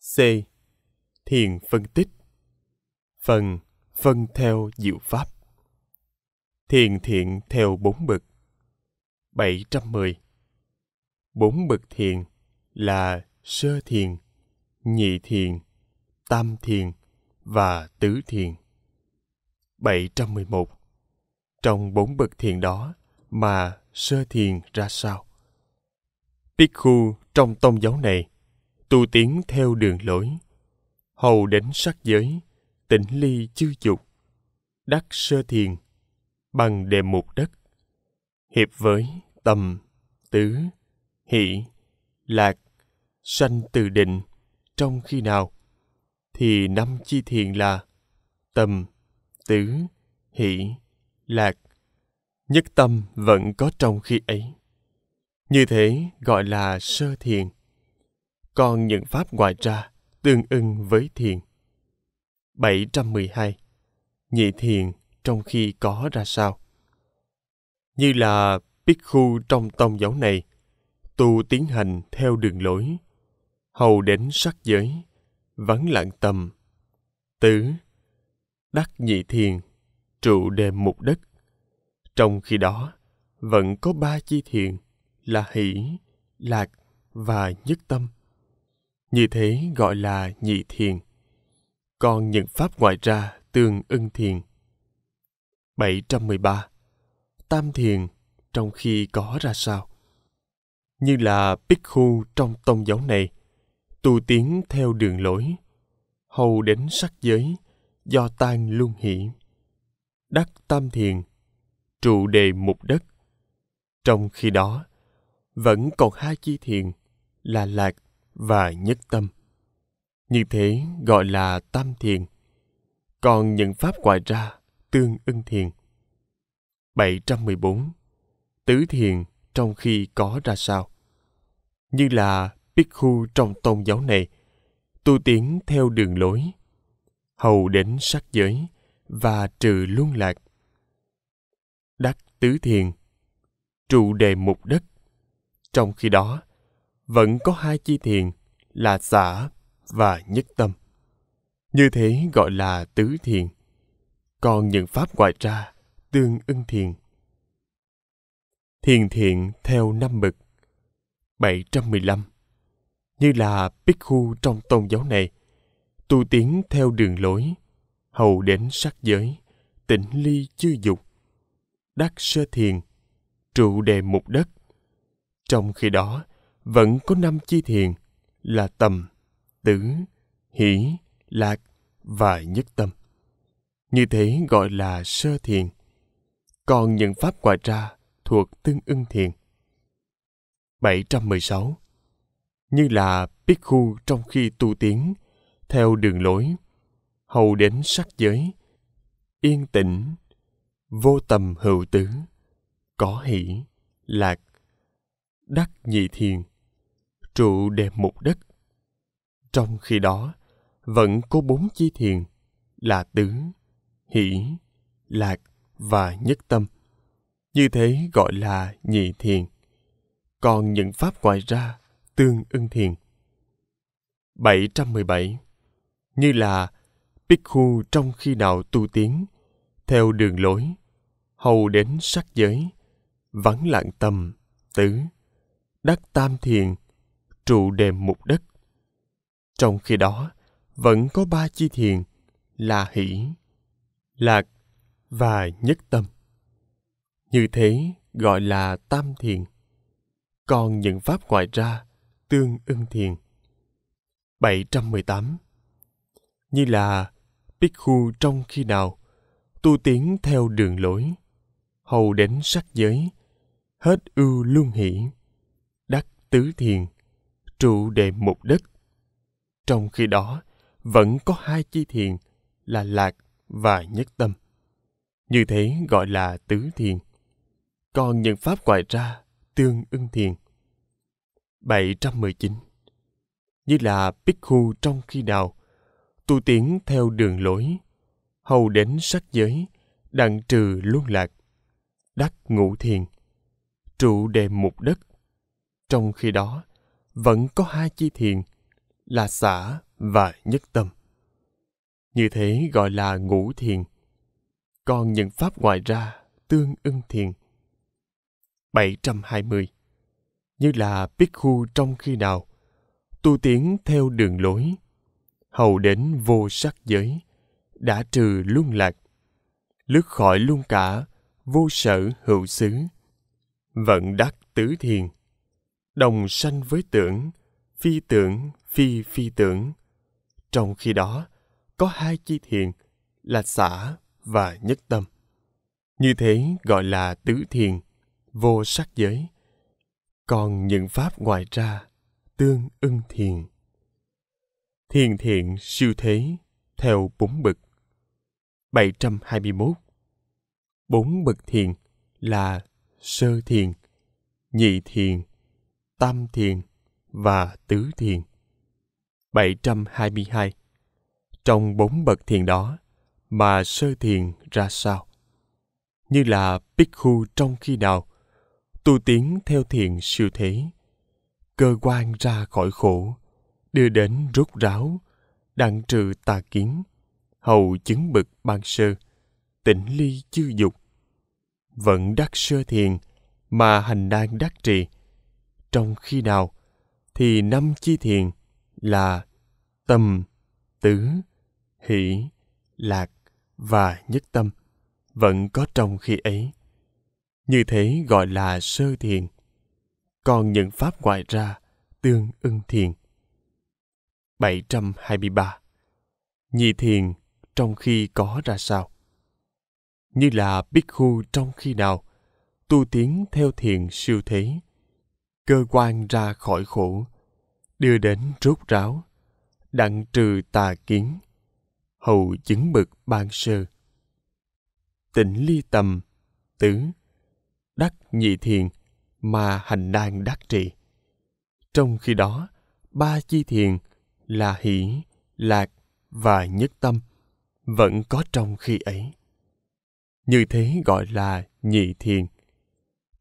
C. Thiền phân tích Phần phân theo diệu pháp Thiền thiện theo bốn bậc 710 Bốn bậc thiền là sơ thiền, nhị thiền, tam thiền và tứ thiền. 711 Trong bốn bậc thiền đó mà sơ thiền ra sao? Piku trong tôn giáo này tu tiến theo đường lối hầu đến sắc giới tỉnh ly chư dục đắc sơ thiền bằng đề mục đất hiệp với tầm tứ hỷ lạc sanh từ định trong khi nào thì năm chi thiền là tầm tứ hỷ lạc nhất tâm vẫn có trong khi ấy như thế gọi là sơ thiền còn những pháp ngoài ra tương ưng với thiền. 712. Nhị thiền trong khi có ra sao? Như là khu trong tông giáo này, tu tiến hành theo đường lối, hầu đến sắc giới, vắng lặng tâm, tứ, đắc nhị thiền, trụ đề mục đất. Trong khi đó, vẫn có ba chi thiền là hỷ, lạc và nhất tâm. Như thế gọi là nhị thiền. Còn những pháp ngoại ra tương ưng thiền. 713. Tam thiền trong khi có ra sao? Như là bích khu trong tông giáo này, tu tiến theo đường lối, hầu đến sắc giới, do tan luân hỷ. Đắc tam thiền, trụ đề mục đất. Trong khi đó, vẫn còn hai chi thiền là lạc và nhất tâm. Như thế gọi là tam thiền. Còn những pháp ngoài ra tương ưng thiền. 714. Tứ thiền trong khi có ra sao? Như là biết khu trong tôn giáo này, tu tiến theo đường lối, hầu đến sắc giới và trừ luân lạc. Đắc tứ thiền, trụ đề mục đất. Trong khi đó, vẫn có hai chi thiền là xả và nhất tâm. Như thế gọi là tứ thiền. Còn những pháp ngoại ra tương ưng thiền. Thiền thiện theo năm bậc 715 như là khu trong tôn giáo này tu tiến theo đường lối hầu đến sắc giới tỉnh ly chư dục đắc sơ thiền trụ đề mục đất trong khi đó vẫn có năm chi thiền là tầm, tử, hỷ, lạc và nhất tâm. Như thế gọi là sơ thiền. Còn những pháp ngoài ra thuộc tương ưng thiền. 716 Như là biết khu trong khi tu tiến, theo đường lối, hầu đến sắc giới, yên tĩnh, vô tầm hữu tứ, có hỷ, lạc, đắc nhị thiền, trụ đệm mục đất. Trong khi đó, vẫn có bốn chi thiền là tứ, hỷ, lạc và nhất tâm. Như thế gọi là nhị thiền. Còn những pháp ngoài ra tương ưng thiền. 717 Như là khu trong khi nào tu tiến, theo đường lối, hầu đến sắc giới, vắng lặng tâm, tứ, đắc tam thiền, trụ đề mục đất. Trong khi đó, vẫn có ba chi thiền là hỷ, lạc và nhất tâm. Như thế gọi là tam thiền. Còn những pháp ngoại ra, tương ưng thiền. 718 Như là biết khu trong khi nào, tu tiến theo đường lối, hầu đến sắc giới, hết ưu luân hỷ, đắc tứ thiền – trụ đề mục đích, Trong khi đó, vẫn có hai chi thiền là lạc và nhất tâm. Như thế gọi là tứ thiền. Còn những pháp ngoài ra tương ưng thiền. 719 Như là khu trong khi nào, tu tiến theo đường lối, hầu đến sắc giới, đặng trừ luân lạc, đắc ngũ thiền, trụ đề mục đất. Trong khi đó, vẫn có hai chi thiền là xả và nhất tâm. Như thế gọi là ngũ thiền. Còn những pháp ngoài ra tương ưng thiền. 720 Như là biết khu trong khi nào, tu tiến theo đường lối, hầu đến vô sắc giới, đã trừ luân lạc, lướt khỏi luôn cả vô sở hữu xứ, vận đắc tứ thiền đồng sanh với tưởng, phi tưởng, phi phi tưởng. Trong khi đó, có hai chi thiền là xã và nhất tâm. Như thế gọi là tứ thiền, vô sắc giới. Còn những pháp ngoài ra, tương ưng thiền. Thiền thiện siêu thế, theo bốn bậc. 721 Bốn bậc thiền là sơ thiền, nhị thiền, tam thiền và tứ thiền. 722. Trong bốn bậc thiền đó mà sơ thiền ra sao? Như là bích khu trong khi nào, tu tiến theo thiền siêu thế, cơ quan ra khỏi khổ, đưa đến rút ráo, đặng trừ tà kiến, hầu chứng bực ban sơ, tỉnh ly chư dục. Vẫn đắc sơ thiền mà hành đang đắc trì, trong khi nào thì năm chi thiền là tâm tứ hỷ lạc và nhất tâm vẫn có trong khi ấy như thế gọi là sơ thiền còn những pháp ngoại ra tương ưng thiền 723 Nhị thiền trong khi có ra sao như là biết khu trong khi nào tu tiến theo thiền siêu thế cơ quan ra khỏi khổ, đưa đến rốt ráo, đặng trừ tà kiến, hầu chứng bực ban sơ. Tỉnh ly tầm, tứ, đắc nhị thiền mà hành đang đắc trị. Trong khi đó, ba chi thiền là hỷ, lạc và nhất tâm vẫn có trong khi ấy. Như thế gọi là nhị thiền.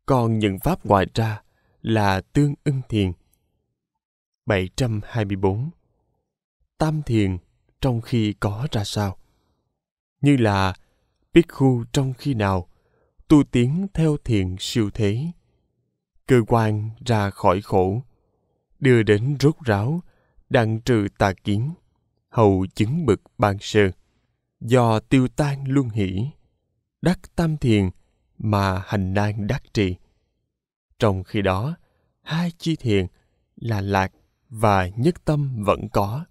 Còn những pháp ngoài ra là tương ưng thiền. 724. Tam thiền trong khi có ra sao? Như là biết khu trong khi nào, tu tiến theo thiền siêu thế. Cơ quan ra khỏi khổ, đưa đến rốt ráo, đặng trừ tà kiến, hầu chứng bực ban sơ. Do tiêu tan luân hỷ, đắc tam thiền mà hành nan đắc trị. Trong khi đó, hai chi thiền là lạc và nhất tâm vẫn có.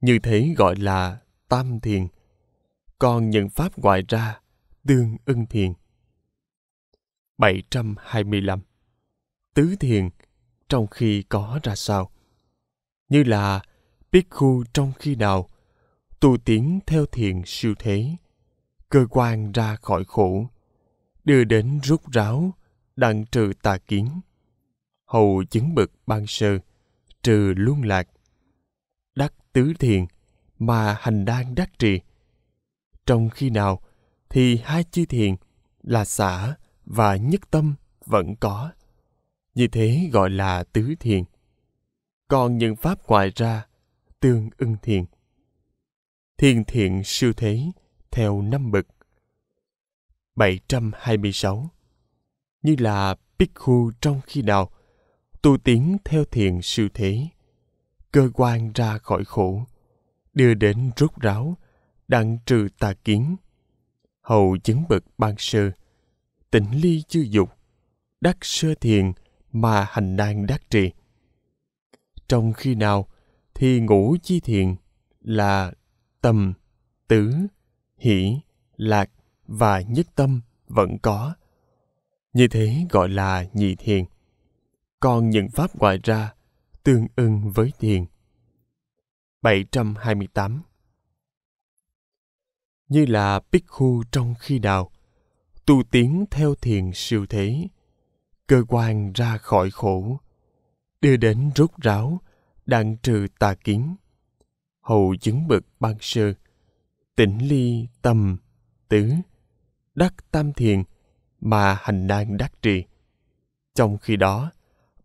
Như thế gọi là tam thiền. Còn những pháp ngoại ra, tương ưng thiền. 725. Tứ thiền trong khi có ra sao? Như là biết khu trong khi nào, tu tiến theo thiền siêu thế, cơ quan ra khỏi khổ, đưa đến rút ráo, đặng trừ tà kiến hầu chứng bực ban sơ trừ luân lạc đắc tứ thiền mà hành đang đắc trì trong khi nào thì hai chi thiền là xã và nhất tâm vẫn có như thế gọi là tứ thiền còn những pháp ngoài ra tương ưng thiền thiền thiện siêu thế theo năm bậc 726 như là khu trong khi nào, tu tiến theo thiền sư thế, cơ quan ra khỏi khổ, đưa đến rút ráo, đặng trừ tà kiến, hầu chứng bậc ban sơ, tỉnh ly chư dục, đắc sơ thiền mà hành nan đắc trì. Trong khi nào thì ngủ chi thiền là tâm tứ, hỷ, lạc và nhất tâm vẫn có như thế gọi là nhị thiền. Còn những pháp ngoài ra tương ưng với thiền. 728 Như là bích khu trong khi đào, tu tiến theo thiền siêu thế, cơ quan ra khỏi khổ, đưa đến rốt ráo, đặng trừ tà kiến, hầu chứng bực ban sơ, tỉnh ly tâm tứ, đắc tam thiền, mà hành đang đắc trì. Trong khi đó,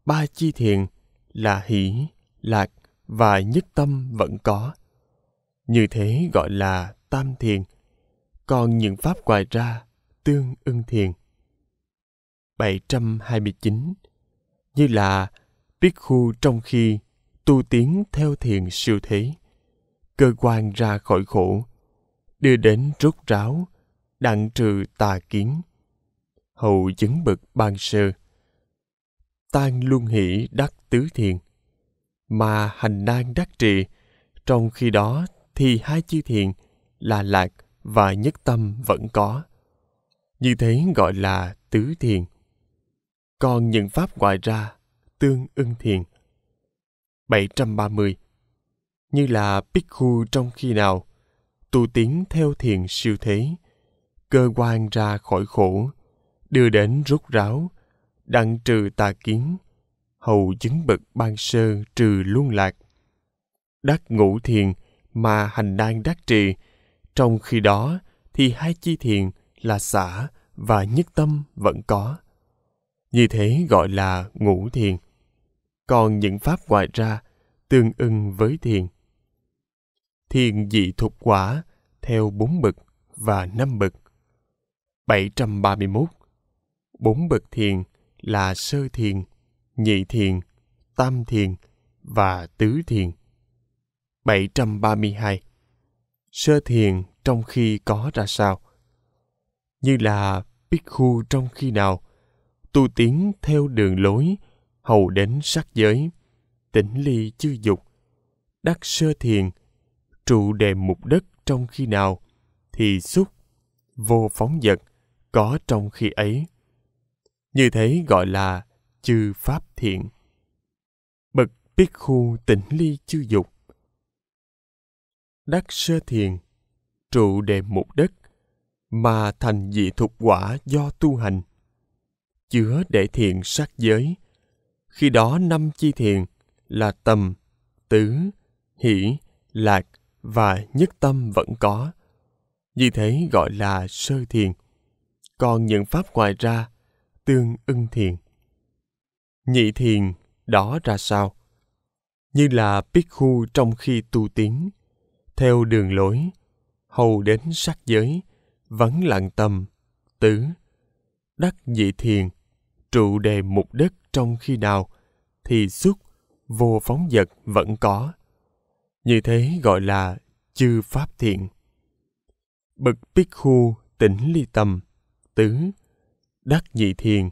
ba chi thiền là hỷ, lạc và nhất tâm vẫn có. Như thế gọi là tam thiền. Còn những pháp ngoài ra tương ưng thiền. 729 Như là biết khu trong khi tu tiến theo thiền siêu thế. Cơ quan ra khỏi khổ, đưa đến rút ráo, đặng trừ tà kiến hầu chứng bậc ban sơ tan luân hỷ đắc tứ thiền mà hành nan đắc trị trong khi đó thì hai chư thiền là lạc và nhất tâm vẫn có như thế gọi là tứ thiền còn những pháp ngoài ra tương ưng thiền 730 như là khu trong khi nào tu tiến theo thiền siêu thế cơ quan ra khỏi khổ đưa đến rút ráo, đặng trừ tà kiến, hầu chứng bậc ban sơ trừ luân lạc. Đắc ngũ thiền mà hành đang đắc trì, trong khi đó thì hai chi thiền là xả và nhất tâm vẫn có. Như thế gọi là ngũ thiền. Còn những pháp ngoài ra tương ưng với thiền. Thiền dị thuộc quả theo bốn bậc và năm bậc. 731 bốn bậc thiền là sơ thiền nhị thiền tam thiền và tứ thiền 732 sơ thiền trong khi có ra sao như là biết khu trong khi nào tu tiến theo đường lối hầu đến sắc giới tỉnh ly chư dục đắc sơ thiền trụ đề mục đất trong khi nào thì xúc vô phóng vật có trong khi ấy như thế gọi là chư pháp thiện. Bậc biết khu tỉnh ly chư dục. Đắc sơ thiền, trụ đề mục đất, mà thành dị thục quả do tu hành. Chứa để thiền sát giới. Khi đó năm chi thiền là tầm, tứ, hỷ, lạc và nhất tâm vẫn có. Như thế gọi là sơ thiền. Còn những pháp ngoài ra tương ưng thiền. Nhị thiền đó ra sao? Như là biết khu trong khi tu tiến, theo đường lối, hầu đến sắc giới, vắng lặng tâm, tứ, đắc nhị thiền, trụ đề mục đất trong khi nào, thì xuất, vô phóng vật vẫn có. Như thế gọi là chư pháp thiện. Bậc biết khu tỉnh ly tâm, tứ, đắc nhị thiền,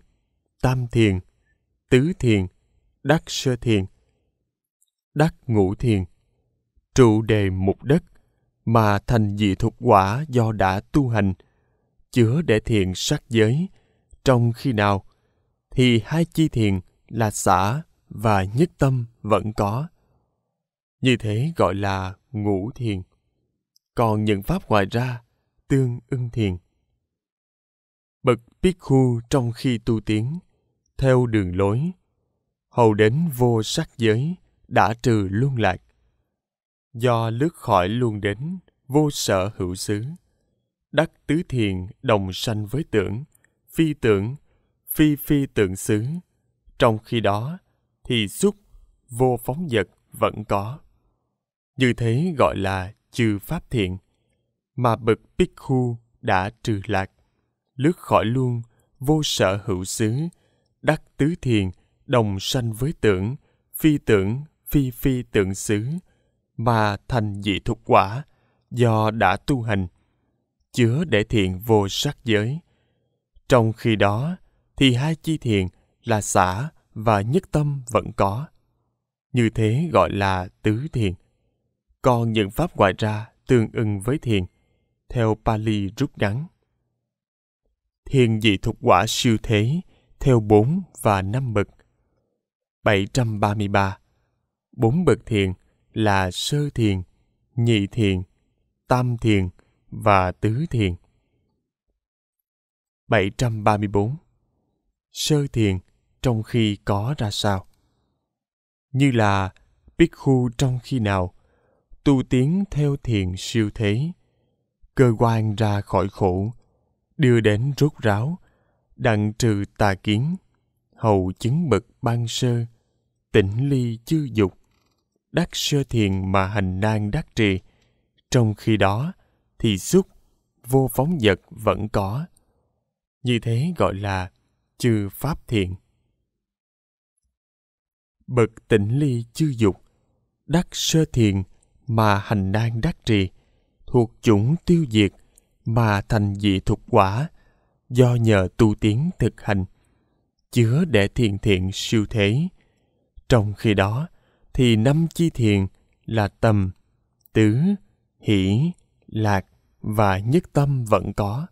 tam thiền, tứ thiền, đắc sơ thiền, đắc ngũ thiền, trụ đề mục đất mà thành dị thuộc quả do đã tu hành, chứa để thiền sắc giới, trong khi nào thì hai chi thiền là xã và nhất tâm vẫn có. Như thế gọi là ngũ thiền. Còn những pháp ngoài ra, tương ưng thiền bậc biết khu trong khi tu tiến, theo đường lối, hầu đến vô sắc giới, đã trừ luân lạc. Do lướt khỏi luôn đến, vô sở hữu xứ, đắc tứ thiền đồng sanh với tưởng, phi tưởng, phi phi tưởng xứ. Trong khi đó, thì xúc, vô phóng vật vẫn có. Như thế gọi là trừ pháp thiện, mà bậc bích khu đã trừ lạc lướt khỏi luôn vô sở hữu xứ đắc tứ thiền đồng sanh với tưởng phi tưởng phi phi tưởng xứ mà thành dị thục quả do đã tu hành chứa để thiền vô sắc giới trong khi đó thì hai chi thiền là xả và nhất tâm vẫn có như thế gọi là tứ thiền còn những pháp ngoại ra tương ưng với thiền theo pali rút ngắn thiên dị thuộc quả siêu thế, theo bốn và năm bậc. 733. Bốn bậc thiền là sơ thiền, nhị thiền, tam thiền và tứ thiền. 734. Sơ thiền trong khi có ra sao? Như là biết khu trong khi nào, tu tiến theo thiền siêu thế, cơ quan ra khỏi khổ, đưa đến rốt ráo, đặng trừ tà kiến, hầu chứng bậc ban sơ, tỉnh ly chư dục, đắc sơ thiền mà hành nan đắc trì. Trong khi đó, thì xúc, vô phóng vật vẫn có. Như thế gọi là chư pháp thiện. Bậc tỉnh ly chư dục, đắc sơ thiền mà hành nan đắc trì, thuộc chủng tiêu diệt – mà thành dị thuộc quả do nhờ tu tiến thực hành chứa để thiền thiện siêu thế trong khi đó thì năm chi thiền là tầm tứ hỷ lạc và nhất tâm vẫn có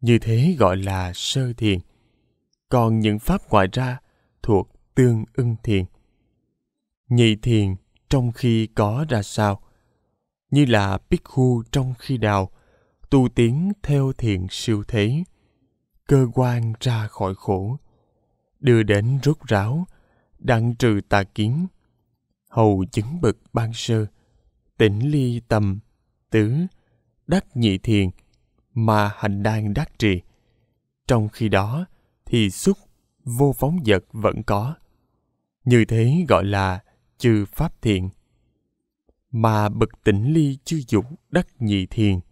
như thế gọi là sơ thiền còn những pháp ngoại ra thuộc tương ưng thiền nhị thiền trong khi có ra sao như là biết khu trong khi đào tu tiến theo thiện siêu thế, cơ quan ra khỏi khổ, đưa đến rốt ráo, đặng trừ tà kiến, hầu chứng bực ban sơ, tỉnh ly tầm, tứ, đắc nhị thiền, mà hành đang đắc trì. Trong khi đó, thì xúc vô phóng vật vẫn có. Như thế gọi là chư pháp thiện. Mà bậc tỉnh ly chư dục đắc nhị thiền –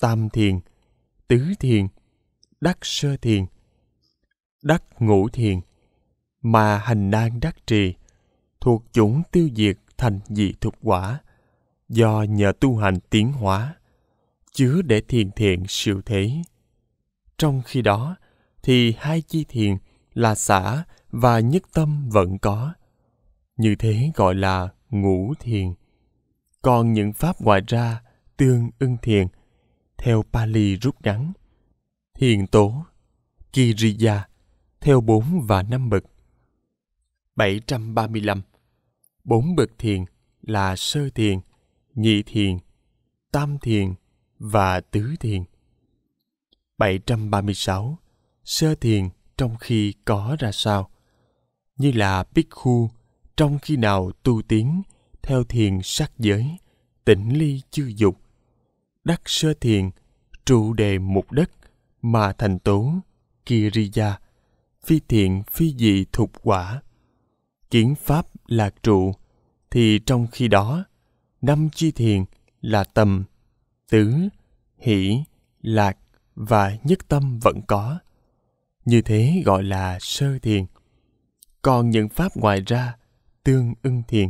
tam thiền, tứ thiền, đắc sơ thiền, đắc ngũ thiền, mà hành nan đắc trì, thuộc chủng tiêu diệt thành dị thuộc quả, do nhờ tu hành tiến hóa, chứa để thiền thiện siêu thế. Trong khi đó, thì hai chi thiền là xã và nhất tâm vẫn có. Như thế gọi là ngũ thiền. Còn những pháp ngoài ra, tương ưng thiền – theo Pali rút ngắn. Thiền tố Kiriya theo bốn và năm bậc. 735 Bốn bậc thiền là sơ thiền, nhị thiền, tam thiền và tứ thiền. 736 Sơ thiền trong khi có ra sao? Như là khu trong khi nào tu tiến theo thiền sắc giới, tỉnh ly chư dục, đắc sơ thiền trụ đề mục đất mà thành tố kiriya phi thiện phi dị thục quả kiến pháp là trụ thì trong khi đó năm chi thiền là tầm tứ hỷ lạc và nhất tâm vẫn có như thế gọi là sơ thiền còn những pháp ngoài ra tương ưng thiền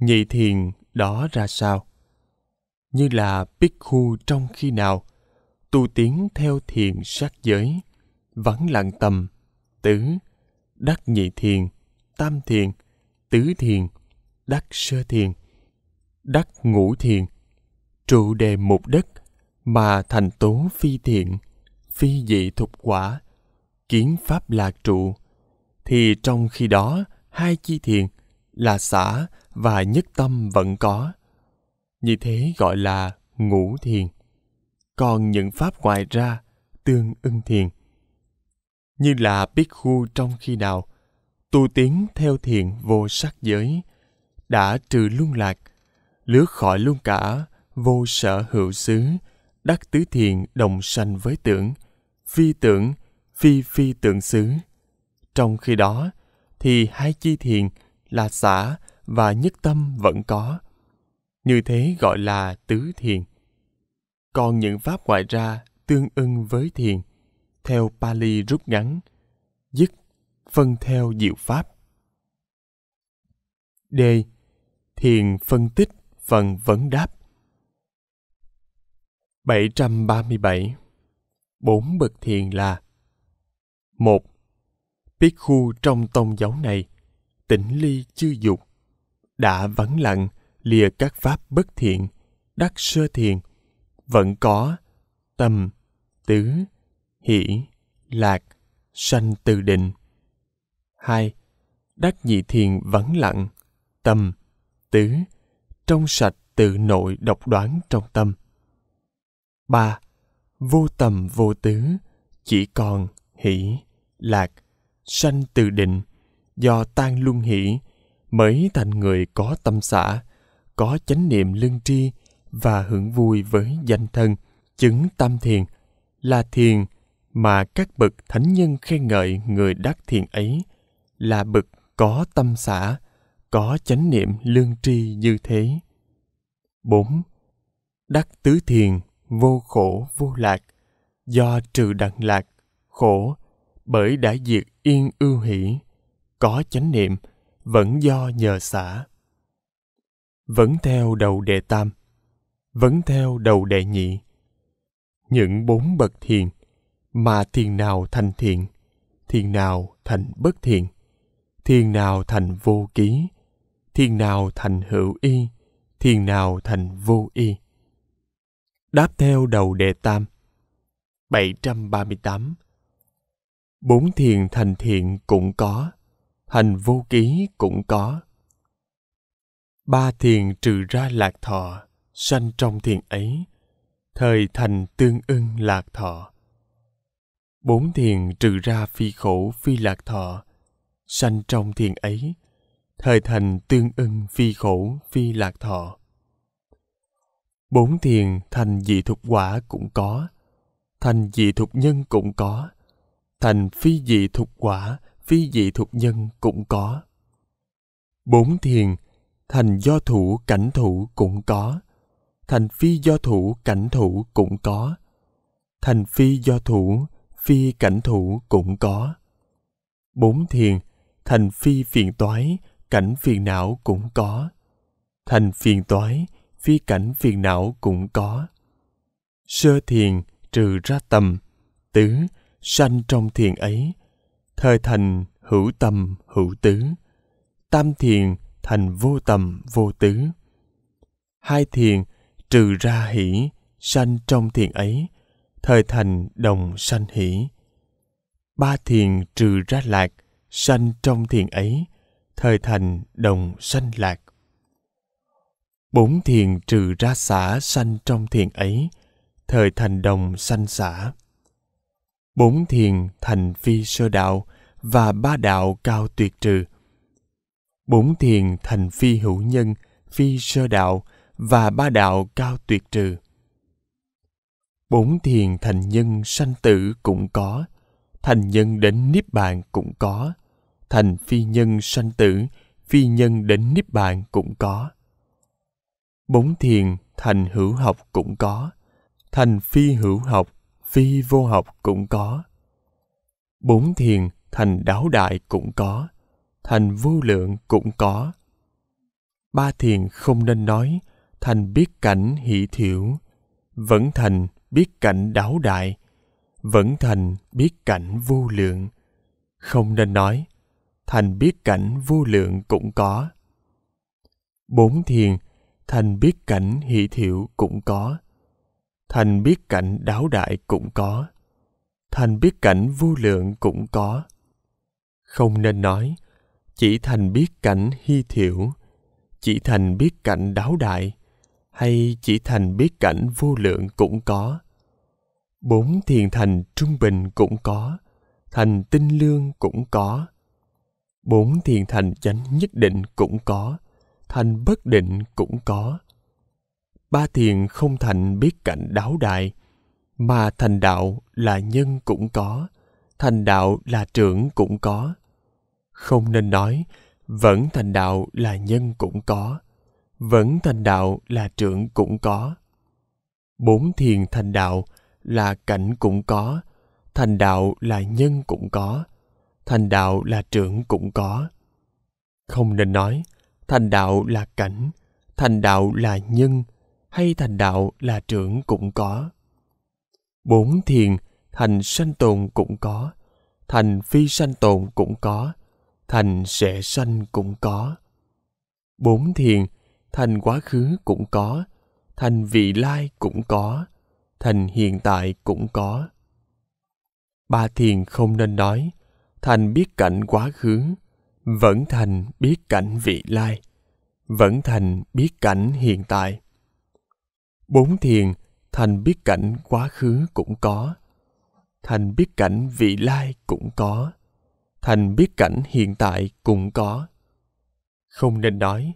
nhị thiền đó ra sao như là biết khu trong khi nào, tu tiến theo thiền sát giới, vắng lặng tầm, tứ, đắc nhị thiền, tam thiền, tứ thiền, đắc sơ thiền, đắc ngũ thiền, trụ đề một đất mà thành tố phi thiện, phi dị thục quả, kiến pháp lạc trụ, thì trong khi đó hai chi thiền là xã và nhất tâm vẫn có như thế gọi là ngũ thiền. Còn những pháp ngoài ra, tương ưng thiền. Như là biết khu trong khi nào, tu tiến theo thiền vô sắc giới, đã trừ luân lạc, lướt khỏi luôn cả vô sở hữu xứ, đắc tứ thiền đồng sanh với tưởng, phi tưởng, phi phi tưởng xứ. Trong khi đó, thì hai chi thiền là xã và nhất tâm vẫn có – như thế gọi là tứ thiền. Còn những pháp ngoại ra tương ưng với thiền, theo Pali rút ngắn, dứt, phân theo diệu pháp. D. Thiền phân tích phần vấn đáp. 737 Bốn bậc thiền là một Biết khu trong tông giáo này, tỉnh ly chưa dục, đã vắng lặng, lìa các pháp bất thiện, đắc sơ thiền, vẫn có tâm, tứ, hỷ, lạc, sanh từ định. 2. Đắc nhị thiền vắng lặng, tâm, tứ, trong sạch tự nội độc đoán trong tâm. 3. Vô tầm vô tứ, chỉ còn hỷ, lạc, sanh từ định, do tan luân hỷ, mới thành người có tâm xã, có chánh niệm lương tri và hưởng vui với danh thân chứng tam thiền là thiền mà các bậc thánh nhân khen ngợi người đắc thiền ấy là bậc có tâm xã có chánh niệm lương tri như thế 4. Đắc tứ thiền vô khổ vô lạc do trừ đặng lạc khổ bởi đã diệt yên ưu hỷ có chánh niệm vẫn do nhờ xả vẫn theo đầu đệ tam, vẫn theo đầu đệ nhị. Những bốn bậc thiền, mà thiền nào thành thiện, thiền nào thành bất thiện, thiền nào thành vô ký, thiền nào thành hữu y, thiền nào thành vô y. Đáp theo đầu đệ tam, 738. Bốn thiền thành thiện cũng có, thành vô ký cũng có, ba thiền trừ ra lạc thọ, sanh trong thiền ấy, thời thành tương ưng lạc thọ. Bốn thiền trừ ra phi khổ phi lạc thọ, sanh trong thiền ấy, thời thành tương ưng phi khổ phi lạc thọ. Bốn thiền thành dị thuộc quả cũng có, thành dị thuộc nhân cũng có, thành phi dị thuộc quả, phi dị thuộc nhân cũng có. Bốn thiền thành do thủ cảnh thủ cũng có thành phi do thủ cảnh thủ cũng có thành phi do thủ phi cảnh thủ cũng có bốn thiền thành phi phiền toái cảnh phiền não cũng có thành phiền toái phi cảnh phiền não cũng có sơ thiền trừ ra tầm tứ sanh trong thiền ấy thời thành hữu tầm hữu tứ tam thiền thành vô tầm vô tứ hai thiền trừ ra hỷ sanh trong thiền ấy thời thành đồng sanh hỷ ba thiền trừ ra lạc sanh trong thiền ấy thời thành đồng sanh lạc bốn thiền trừ ra xả sanh trong thiền ấy thời thành đồng sanh xả bốn thiền thành phi sơ đạo và ba đạo cao tuyệt trừ bốn thiền thành phi hữu nhân, phi sơ đạo và ba đạo cao tuyệt trừ. Bốn thiền thành nhân sanh tử cũng có, thành nhân đến niết bàn cũng có, thành phi nhân sanh tử, phi nhân đến niết bàn cũng có. Bốn thiền thành hữu học cũng có, thành phi hữu học, phi vô học cũng có. Bốn thiền thành đáo đại cũng có, thành vô lượng cũng có. Ba thiền không nên nói, thành biết cảnh hỷ thiểu, vẫn thành biết cảnh đáo đại, vẫn thành biết cảnh vô lượng. Không nên nói, thành biết cảnh vô lượng cũng có. Bốn thiền, thành biết cảnh hỷ thiểu cũng có. Thành biết cảnh đáo đại cũng có. Thành biết cảnh vô lượng cũng có. Không nên nói, chỉ thành biết cảnh hy thiểu chỉ thành biết cảnh đáo đại hay chỉ thành biết cảnh vô lượng cũng có bốn thiền thành trung bình cũng có thành tinh lương cũng có bốn thiền thành chánh nhất định cũng có thành bất định cũng có ba thiền không thành biết cảnh đáo đại mà thành đạo là nhân cũng có thành đạo là trưởng cũng có không nên nói vẫn thành đạo là nhân cũng có vẫn thành đạo là trưởng cũng có bốn thiền thành đạo là cảnh cũng có thành đạo là nhân cũng có thành đạo là trưởng cũng có không nên nói thành đạo là cảnh thành đạo là nhân hay thành đạo là trưởng cũng có bốn thiền thành sanh tồn cũng có thành phi sanh tồn cũng có thành sẽ sanh cũng có. Bốn thiền, thành quá khứ cũng có, thành vị lai cũng có, thành hiện tại cũng có. Ba thiền không nên nói, thành biết cảnh quá khứ, vẫn thành biết cảnh vị lai, vẫn thành biết cảnh hiện tại. Bốn thiền, thành biết cảnh quá khứ cũng có, thành biết cảnh vị lai cũng có Thành biết cảnh hiện tại cũng có. Không nên nói,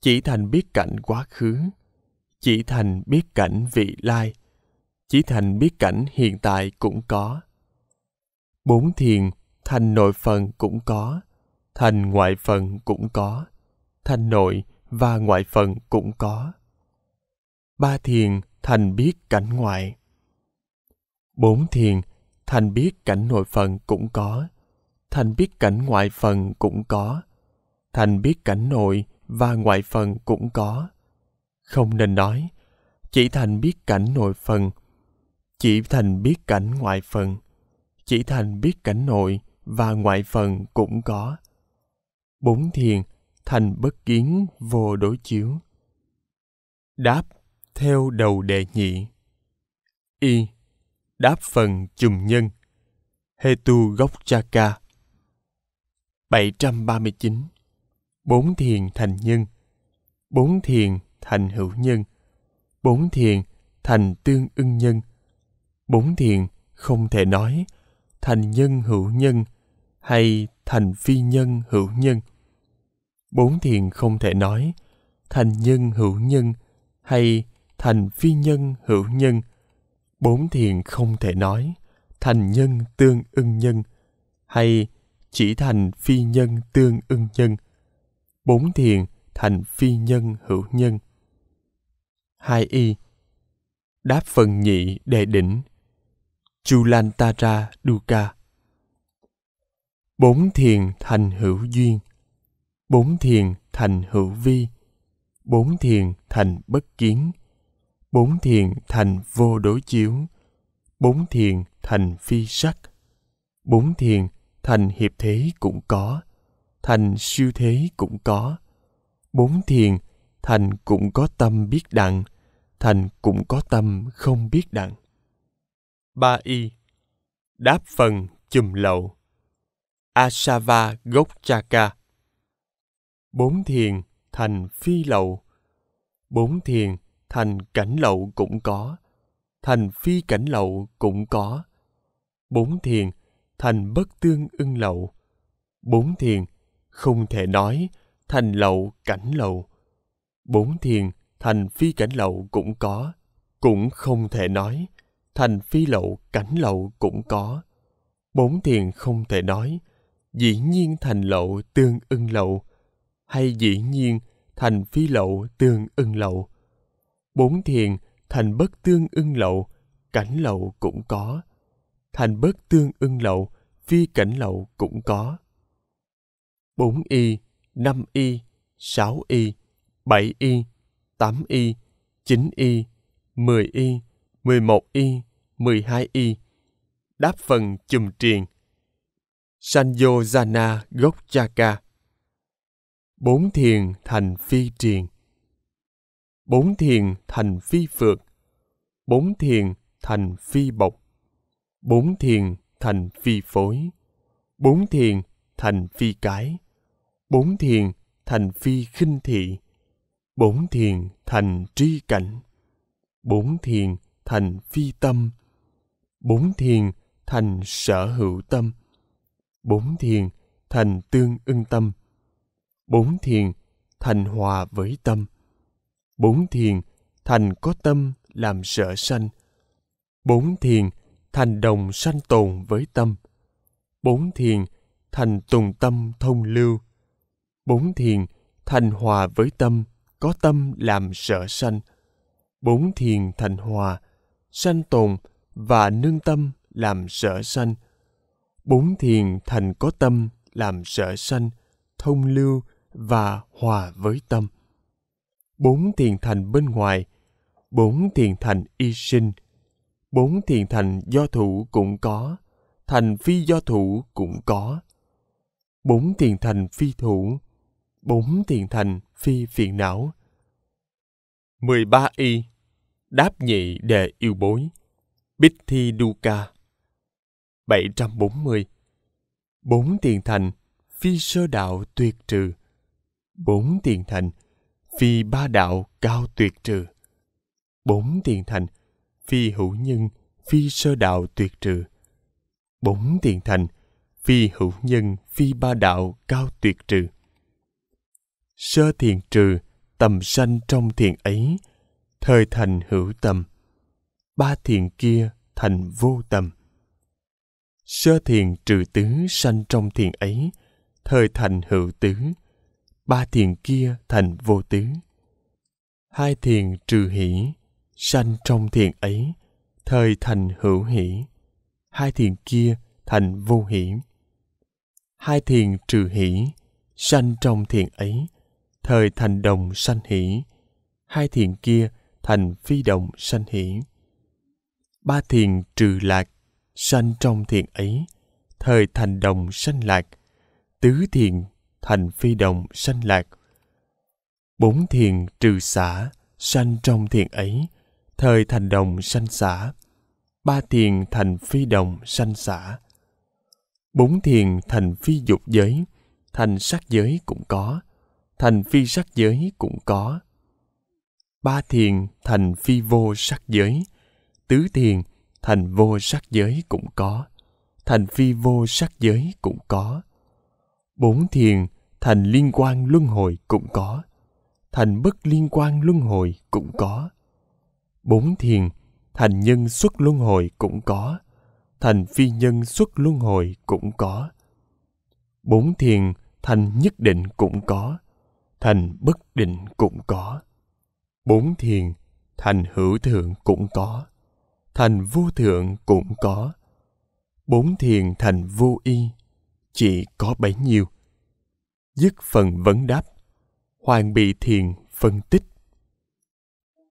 chỉ Thành biết cảnh quá khứ, chỉ Thành biết cảnh vị lai, chỉ Thành biết cảnh hiện tại cũng có. Bốn thiền, thành nội phần cũng có, thành ngoại phần cũng có, thành nội và ngoại phần cũng có. Ba thiền, thành biết cảnh ngoại. Bốn thiền, thành biết cảnh nội phần cũng có, Thành biết cảnh ngoại phần cũng có. Thành biết cảnh nội và ngoại phần cũng có. Không nên nói, chỉ Thành biết cảnh nội phần. Chỉ Thành biết cảnh ngoại phần. Chỉ Thành biết cảnh nội và ngoại phần cũng có. Bốn thiền, Thành bất kiến vô đối chiếu. Đáp theo đầu đệ nhị. Y. Đáp phần chùm nhân. Hetu gốc cha ca. 739 Bốn thiền thành nhân Bốn thiền thành hữu nhân Bốn thiền thành tương ưng nhân Bốn thiền không thể nói thành nhân hữu nhân hay thành phi nhân hữu nhân bốn thiền không thể nói thành nhân hữu nhân hay thành phi nhân hữu nhân bốn thiền không thể nói thành nhân tương ưng nhân hay chỉ thành phi nhân tương ưng nhân. Bốn thiền thành phi nhân hữu nhân. Hai y Đáp phần nhị đề đỉnh Chulantara Dukkha Bốn thiền thành hữu duyên Bốn thiền thành hữu vi Bốn thiền thành bất kiến Bốn thiền thành vô đối chiếu Bốn thiền thành phi sắc Bốn thiền thành hiệp thế cũng có thành siêu thế cũng có bốn thiền thành cũng có tâm biết đặng thành cũng có tâm không biết đặng ba y đáp phần chùm lậu asava gốc chaka bốn thiền thành phi lậu bốn thiền thành cảnh lậu cũng có thành phi cảnh lậu cũng có bốn thiền thành bất tương ưng lậu. Bốn thiền, không thể nói, thành lậu cảnh lậu. Bốn thiền, thành phi cảnh lậu cũng có, cũng không thể nói, thành phi lậu cảnh lậu cũng có. Bốn thiền không thể nói, dĩ nhiên thành lậu tương ưng lậu, hay dĩ nhiên thành phi lậu tương ưng lậu. Bốn thiền thành bất tương ưng lậu, cảnh lậu cũng có thành bớt tương ưng lậu, phi cảnh lậu cũng có. 4y, 5y, 6y, 7y, 8y, 9y, 10y, 11y, 12y. Đáp phần chùm triền. Sanjojana gốc Chaka. Bốn thiền thành phi triền. Bốn thiền thành phi phượt. Bốn thiền thành phi bộc bốn thiền thành phi phối, bốn thiền thành phi cái, bốn thiền thành phi khinh thị, bốn thiền thành tri cảnh, bốn thiền thành phi tâm, bốn thiền thành sở hữu tâm, bốn thiền thành tương ưng tâm, bốn thiền thành hòa với tâm, bốn thiền thành có tâm làm sở sanh, bốn thiền thành đồng sanh tồn với tâm. Bốn thiền thành tùng tâm thông lưu. Bốn thiền thành hòa với tâm, có tâm làm sở sanh. Bốn thiền thành hòa, sanh tồn và nương tâm làm sở sanh. Bốn thiền thành có tâm làm sở sanh, thông lưu và hòa với tâm. Bốn thiền thành bên ngoài, bốn thiền thành y sinh, bốn thiền thành do thủ cũng có thành phi do thủ cũng có bốn thiền thành phi thủ bốn thiền thành phi phiền não 13 y đáp nhị đề yêu bối bích thi du ca 740 bốn tiền thành phi sơ đạo tuyệt trừ bốn tiền thành phi ba đạo cao tuyệt trừ bốn tiền thành phi hữu nhân, phi sơ đạo tuyệt trừ. Bốn tiền thành, phi hữu nhân, phi ba đạo cao tuyệt trừ. Sơ thiền trừ, tầm sanh trong thiền ấy, thời thành hữu tầm. Ba thiền kia thành vô tầm. Sơ thiền trừ tứ sanh trong thiền ấy, thời thành hữu tứ. Ba thiền kia thành vô tứ. Hai thiền trừ hỷ, sanh trong thiền ấy thời thành hữu hỷ hai thiền kia thành vô hỷ hai thiền trừ hỷ sanh trong thiền ấy thời thành đồng sanh hỷ hai thiền kia thành phi đồng sanh hỷ ba thiền trừ lạc sanh trong thiền ấy thời thành đồng sanh lạc tứ thiền thành phi đồng sanh lạc bốn thiền trừ xả sanh trong thiền ấy thời thành đồng sanh xã, ba thiền thành phi đồng sanh xã, bốn thiền thành phi dục giới, thành sắc giới cũng có, thành phi sắc giới cũng có. Ba thiền thành phi vô sắc giới, tứ thiền thành vô sắc giới cũng có, thành phi vô sắc giới cũng có. Bốn thiền thành liên quan luân hồi cũng có, thành bất liên quan luân hồi cũng có bốn thiền, thành nhân xuất luân hồi cũng có, thành phi nhân xuất luân hồi cũng có. Bốn thiền thành nhất định cũng có, thành bất định cũng có. Bốn thiền thành hữu thượng cũng có, thành vô thượng cũng có. Bốn thiền thành vô y, chỉ có bấy nhiêu. Dứt phần vấn đáp, hoàng bị thiền phân tích.